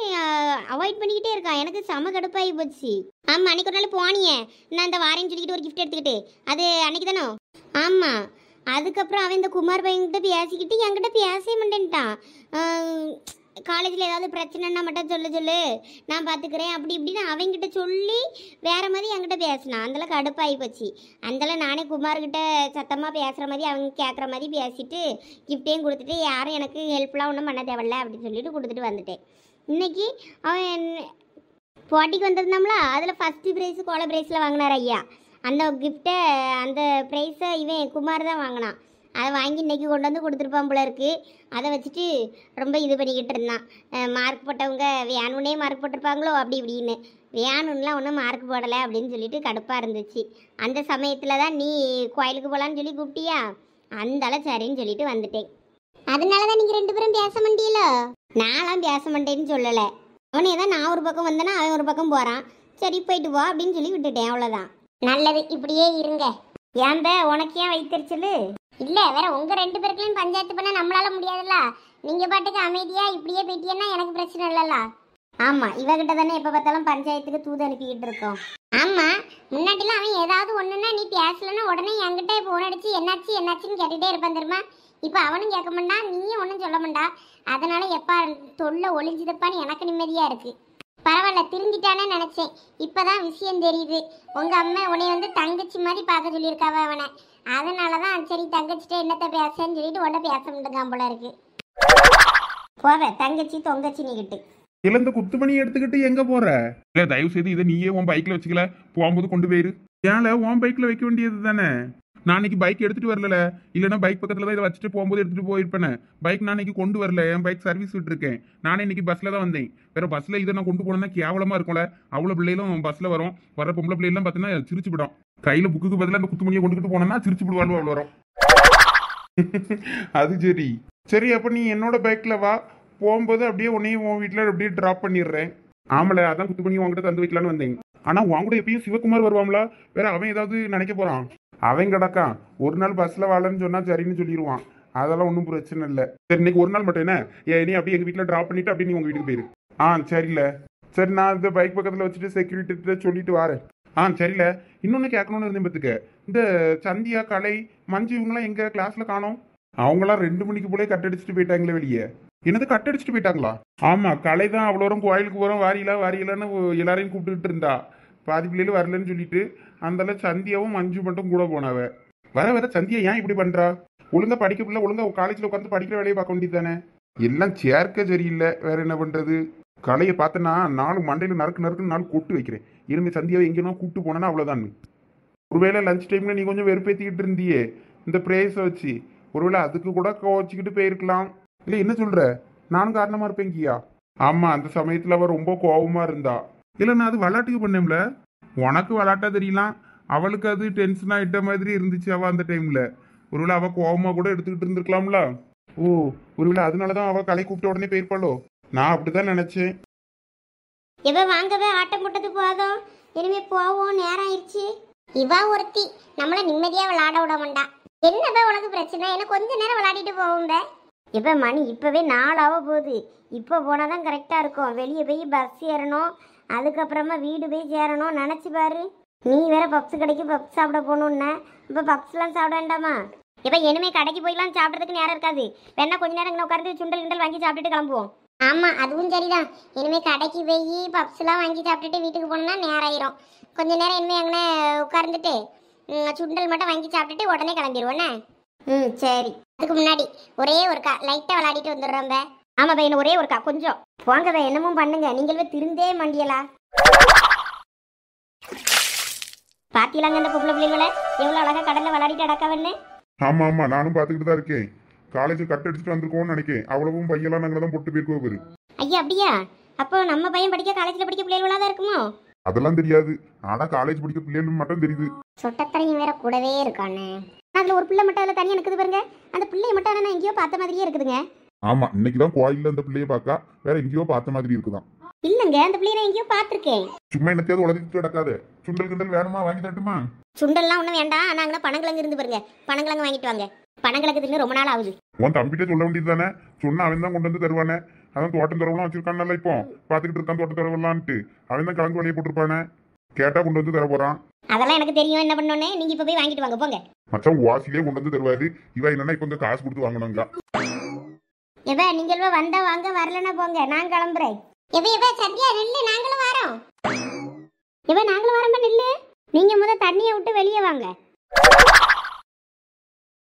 அவாய்ட் பண்ணிக்கிட்டே இருக்கான் எனக்கு செம கடுப்பாகி போச்சு ஆமாம் அன்னைக்கு ஒரு நாள் போனியே நான் இந்த வாரேன்னு சொல்லிக்கிட்டு ஒரு கிஃப்ட் எடுத்துக்கிட்டு அது அன்னைக்கு தானோ ஆமாம் அதுக்கப்புறம் அவன் இந்த குமார் பையன்கிட்ட பேசிக்கிட்டு என்கிட்ட பேசவே மாட்டேன்ட்டான் காலேஜில் ஏதாவது பிரச்சனைன்னா மட்டும் சொல்லு சொல்லு நான் பார்த்துக்கிறேன் அப்படி இப்படின்னு அவங்கிட்ட சொல்லி வேறு மாதிரி என்கிட்ட பேசினான் அந்தளவுக்கு அடுப்பாகி போச்சு அந்தளவு நானே குமார்கிட்ட சத்தமாக பேசுகிற மாதிரி அவங்க கேட்குற மாதிரி பேசிட்டு கிஃப்டையும் கொடுத்துட்டு யாரும் எனக்கு ஹெல்ப்லாம் ஒன்றும் பண்ண தேவையில்ல அப்படின்னு சொல்லிட்டு கொடுத்துட்டு வந்துட்டேன் இன்றைக்கி அவன் போட்டிக்கு வந்திருந்தோம்ல அதில் ஃபஸ்ட்டு ப்ரைஸு கோல ப்ரைஸில் வாங்கினார் ஐயா அந்த கிஃப்ட்டை அந்த ப்ரைஸை இவன் குமார் தான் வாங்கினான் அதை வாங்கி இன்றைக்கி கொண்டு வந்து கொடுத்துருப்பான் போல இருக்குது அதை வச்சுட்டு ரொம்ப இது பண்ணிக்கிட்டு இருந்தான் மார்க் போட்டவங்க வேணுன்னே மார்க் போட்டிருப்பாங்களோ அப்படி இப்படின்னு வேணுன்னெலாம் ஒன்றும் மார்க் போடலை அப்படின்னு சொல்லிட்டு கடுப்பாக இருந்துச்சு அந்த சமயத்தில் தான் நீ கோயிலுக்கு போகலான்னு சொல்லி கூப்பிட்டியா அந்தளவு சரின்னு சொல்லிட்டு வந்துட்டேன் அதனால தான் நீங்கள் ரெண்டு பேரும் பேச மாட்டீங்கள நான்லாம் பேச மாட்டேன்னு சொல்லலை அவனே தான் நான் ஒரு பக்கம் வந்தேன்னா அவன் ஒரு பக்கம் போகிறான் சரி போயிட்டு போ அப்படின்னு சொல்லி விட்டுட்டேன் அவ்வளோதான் நல்லது இப்படியே இருங்க ஏன்ப உனக்கு ஏன் வைத்திருச்சது இல்ல வேற உங்க ரெண்டு பேருக்குலயும் பஞ்சாயத்து பண்ண நம்மளால முடியாதுல்ல நீங்க பாட்டுக்கு அமைதியா இப்படியே போயிட்டீங்கன்னா எனக்கு பிரச்சனை இல்லல்ல ஆமா இவகிட்ட தானே எப்ப பார்த்தாலும் பஞ்சாயத்துக்கு தூது அனுப்பிக்கிட்டு இருக்கோம் ஆமா முன்னாடிலாம் அவன் ஏதாவது ஒண்ணுன்னா நீ பேசலன்னா உடனே என்கிட்ட போன் அடிச்சு என்னாச்சு என்னாச்சுன்னு கேட்டுட்டே இருப்பான் தெரியுமா இப்போ அவனும் கேட்க மாட்டான் நீயும் ஒன்றும் சொல்ல மாட்டா அதனால எப்பா தொல்லை ஒளிஞ்சுதப்பான்னு எனக்கு நிம்மதியா இருக்கு பரவாயில்ல திருந்திட்டானே நினச்சேன் இப்போ தான் விஷயம் தெரியுது உங்கள் அம்மா உன்னை வந்து தங்கச்சி மாதிரி பார்க்க சொல்லியிருக்காவ அவனை அதனால தான் சரி தங்கச்சிட்ட என்னத்த பேசன்னு சொல்லிட்டு உடனே பேச முடியுதான் போல இருக்கு போவே தங்கச்சி தொங்கச்சி நீக்கிட்டு இழந்த குத்துமணி எடுத்துக்கிட்டு எங்க போற இல்ல தயவு செய்து இதை நீயே உன் பைக்ல வச்சுக்கல போகும்போது கொண்டு போயிரு ஏன்ல உன் பைக்ல வைக்க வேண்டியது தானே நான் பைக் எடுத்துட்டு வரல இல்லைன்னா பைக் பக்கத்துல தான் இதை வச்சுட்டு போகும்போது எடுத்துட்டு போயிருப்பேன் பைக் நான் கொண்டு வரல என் பைக் சர்வீஸ் விட்டுருக்கேன் நானே இன்னைக்கு பஸ்ல தான் வந்தேன் வேற பஸ்ல இதை நான் கொண்டு போனேன்னா கேவலமா இருக்கும்ல அவ்வளவு பிள்ளைகளும் பஸ்ல வரும் வர பொம்பளை பிள்ளைலாம் பார்த்தீங்கன்னா சிரிச்சு விடும் கையில புக்குக்கு பதிலாக குத்து குத்துமணியை கொண்டுகிட்டு போனோம்னா சிரிச்சு விடுவாள் அவ்வளோ வரும் அது சரி சரி அப்போ நீ என்னோட பைக்கில் வா போகும்போது அப்படியே உன்னையும் உன் வீட்டில் அப்படியே ட்ராப் பண்ணிடுறேன் ஆமல அதான் குத்து பண்ணி உங்ககிட்ட தந்து வைக்கலான்னு வந்தேன் ஆனால் உன் கூட எப்பயும் சிவகுமார் வருவாங்களா வேற அவன் ஏதாவது நினைக்க போகிறான் அவன் கிடக்கான் ஒரு நாள் பஸ்ஸில் வாழன்னு சொன்னால் சரின்னு சொல்லிடுவான் அதெல்லாம் ஒன்றும் பிரச்சனை இல்லை சரி இன்னைக்கு ஒரு நாள் மட்டும் என்ன ஏன் நீ அப்படியே எங்கள் வீட்டில் ட்ராப் பண்ணிவிட்டு அப்படியே நீ உங்கள் வீட்டுக்கு போயிரு ஆ சரியில்ல சரி நான் இந்த பைக் பக்கத்தில் வச்சுட்டு செக்யூரிட்டி சொல்லிட்டு வரேன் ஆ சரியில்ல இன்னொன்று கேட்கணும்னு இருந்தேன் பார்த்துக்க இந்த சந்தியா கலை மஞ்சு இவங்களாம் எங்கள் கிளாஸில் காணோம் அவங்களாம் ரெண்டு மணிக்கு போலே கட் அடிச்சுட்டு போயிட்டாங்களே வெளியே என்னது கட் அடிச்சுட்டு போயிட்டாங்களா ஆமாம் கலை தான் அவ்வளோ கோயிலுக்கு போகிறோம் வாரியில வாரியலான்னு எல்லாரையும் கூப்பிட்டுக்கிட்டு இருந்தா பாதி வரலன்னு சொல்லிட்டு அந்தல சந்தியாவும் மஞ்சு மட்டும் கூட போனாவ வர வர சந்தியா ஏன் இப்படி பண்றா ஒழுங்கா படிக்க பிள்ளை ஒழுங்கா காலேஜ்ல உட்காந்து படிக்கிற வேலையை பார்க்க வேண்டியது தானே எல்லாம் சேர்க்க சரியில்லை வேற என்ன பண்றது கலையை பார்த்தனா நாலு மண்டையில நறுக்கு நறுக்குன்னு நாலு கூட்டு வைக்கிறேன் இருந்து சந்தியாவை எங்கேனா கூட்டு போனேன்னா அவ்வளவுதான் ஒருவேளை லஞ்ச் டைம்ல நீ கொஞ்சம் வெறுப்பேத்திக்கிட்டு இருந்தியே இந்த பிரேயஸை வச்சு ஒருவேளை அதுக்கு கூட கோச்சிக்கிட்டு போயிருக்கலாம் இல்லை என்ன சொல்ற நானும் காரணமா இருப்பேங்கியா ஆமா அந்த சமயத்துல அவ ரொம்ப கோபமா இருந்தா இல்ல நான் அது விளாட்டுக்கு பண்ணேன்ல உனக்கு விளாட்டா தெரியலாம் அவளுக்கு அது டென்ஷன் ஆகிட்ட மாதிரி இருந்துச்சு அவள் அந்த டைமில் ஒருவேளை அவள் கோபமாக கூட எடுத்துக்கிட்டு இருந்திருக்கலாம்ல ஓ ஒருவேளை அதனால தான் அவள் கலை கூப்பிட்ட உடனே போயிருப்பாளோ நான் அப்படி தான் நினச்சேன் இவ வாங்கவே ஆட்டம் போட்டது போதும் இனிமே போவோம் நேரம் ஆயிடுச்சு இவா ஒருத்தி நம்மள நிம்மதியா விளையாட விட வேண்டாம் என்னப்பா உனக்கு பிரச்சனை என்ன கொஞ்ச நேரம் விளையாடிட்டு போவோம் இப்ப மணி இப்பவே நாலாவ போகுது இப்ப போனாதான் கரெக்டா இருக்கும் வெளியே போய் பஸ் ஏறணும் அதுக்கப்புறமா வீடு போய் சேரணும் நினச்சி பாரு நீ வேற பப்ஸ் கடைக்கு பப்ஸ் சாப்பிட போகணுன்னா இப்போ பப்ஸ்லாம் சாப்பிட வேண்டாமா இப்போ இனிமே கடைக்கு போயெல்லாம் சாப்பிட்றதுக்கு நேரம் இருக்காது வேணா கொஞ்ச நேரம் இங்கே உட்காந்து சுண்டல் கிண்டல் வாங்கி சாப்பிட்டுட்டு கிளம்புவோம் ஆமாம் அதுவும் சரிதான் இனிமே கடைக்கு போய் பப்ஸ்லாம் வாங்கி சாப்பிட்டுட்டு வீட்டுக்கு போனோம்னா நேரம் ஆயிரும் கொஞ்ச நேரம் இனிமே அங்கே உட்கார்ந்துட்டு சுண்டல் மட்டும் வாங்கி சாப்பிட்டுட்டு உடனே கிளம்பிடுவோண்ணே ம் சரி அதுக்கு முன்னாடி ஒரே ஒருக்கா லைட்டாக விளாடிட்டு வந்துடுறோம்ப ஆமா பையன் ஒரே ஒருக்கா கொஞ்சம் பையன் என்னமும் பண்ணுங்க நீங்களே திருந்தே மண்டியலா பாத்தீங்களாங்க அந்த பொம்பளை பிள்ளைகளை எவ்வளவு அழகா கடல்ல விளையாடிட்டு அடக்கவன்னு ஆமா ஆமா நானும் பாத்துக்கிட்டு தான் இருக்கேன் காலேஜ் கட் அடிச்சுட்டு வந்திருக்கோம்னு நினைக்கிறேன் அவ்வளவும் பையெல்லாம் நாங்க தான் போட்டு போயிருக்கோம் அவரு ஐயா அப்படியா அப்போ நம்ம பையன் படிக்க காலேஜ்ல படிக்க பிள்ளைகளா தான் இருக்குமோ அதெல்லாம் தெரியாது ஆனா காலேஜ் படிக்க பிள்ளைகள் மட்டும் தெரியுது சொட்டத்தரையும் வேற கூடவே இருக்கானே அதுல ஒரு பிள்ளை மட்டும் அதுல தனியா நிக்குது பாருங்க அந்த பிள்ளை மட்டும் நான் எங்கேயோ பார்த்த மாதிரியே இருக்குதுங்க ஆமா இன்னைக்குதான் கோயில்ல அந்த பிள்ளைய பாக்கா வேற எங்கேயோ பார்த்த மாதிரி இருக்குதான் இல்லங்க அந்த பிள்ளைய நான் எங்கேயோ பாத்திருக்கேன் சும்மா என்னத்தையாவது உலகத்துக்கு கிடக்காது சுண்டல் கிண்டல் வேணுமா வாங்கி தட்டுமா சுண்டல்லாம் ஒன்றும் வேண்டாம் நான் அங்க பணங்கிழங்கு இருந்து பாருங்க பணங்கிழங்கு வாங்கிட்டு வாங்க பணங்கிழங்கு தின்னு ரொம்ப நாள் ஆகுது உன் தம்பிட்டே சொல்ல வேண்டியது தானே சொன்னா அவன் தான் கொண்டு வந்து தருவானே அதான் தோட்டம் தரவெல்லாம் வச்சிருக்கான்ல இப்போ பார்த்துக்கிட்டு இருக்கான் தோட்டம் தரவெல்லாம்ட்டு அவன் தான் கிழங்கு வழியை போட்டிருப்பானே கேட்டா கொண்டு வந்து தர போறான் அதெல்லாம் எனக்கு தெரியும் என்ன பண்ணோன்னே நீங்க இப்ப போய் வாங்கிட்டு வாங்க போங்க மச்சான் வாசிலே கொண்டு வந்து தருவாரு இவன் என்னன்னா இப்போ வந்து காசு கொடுத்து வாங்கணுங்களா எவே நீங்களவ வந்தா வாங்க வரலனா போங்க நான் கிளம்புறேன் எவே எவே சத்யா நில்லு நாங்களும் வரோம் எவே நாங்களும் வரோம் நில்லு நீங்க முத தண்ணியை விட்டு வெளியே வாங்க